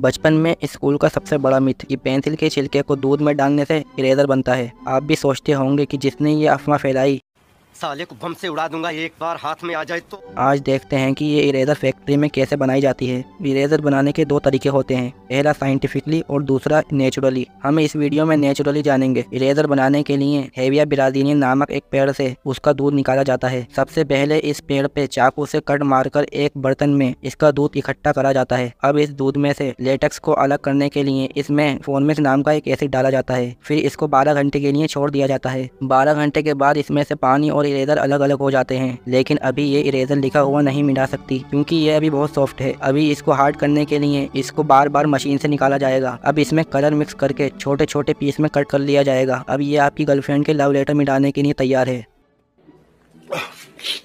बचपन में स्कूल का सबसे बड़ा मिथ कि पेंसिल के छिलके को दूध में डालने से इरेजर बनता है आप भी सोचते होंगे कि जिसने ये अफवाह फैलाई साले को बम से उड़ा दूंगा एक बार हाथ में आ जाए तो आज देखते हैं कि ये इरेजर फैक्ट्री में कैसे बनाई जाती है इरेजर बनाने के दो तरीके होते हैं पहला साइंटिफिकली और दूसरा नेचुरली हम इस वीडियो में नेचुरली जानेंगे इरेजर बनाने के लिए हेविया बिरादीनी नामक एक पेड़ से उसका दूध निकाला जाता है सबसे पहले इस पेड़ पे चाकू से कट मारकर एक बर्तन में इसका दूध इकट्ठा करा जाता है अब इस दूध में से लेटेक्स को अलग करने के लिए इसमें फोनमेस नाम का एक एसिड डाला जाता है फिर इसको बारह घंटे के लिए छोड़ दिया जाता है बारह घंटे के बाद इसमें से पानी और इरेजर अलग अलग हो जाते हैं लेकिन अभी ये इरेजर लिखा हुआ नहीं मिटा सकती क्योंकि ये अभी बहुत सॉफ्ट है अभी इसको हार्ड करने के लिए इसको बार बार मशीन से निकाला जाएगा अब इसमें कलर मिक्स करके छोटे छोटे पीस में कट कर लिया जाएगा अब ये आपकी गर्लफ्रेंड के लव लेटर मिटाने के लिए तैयार है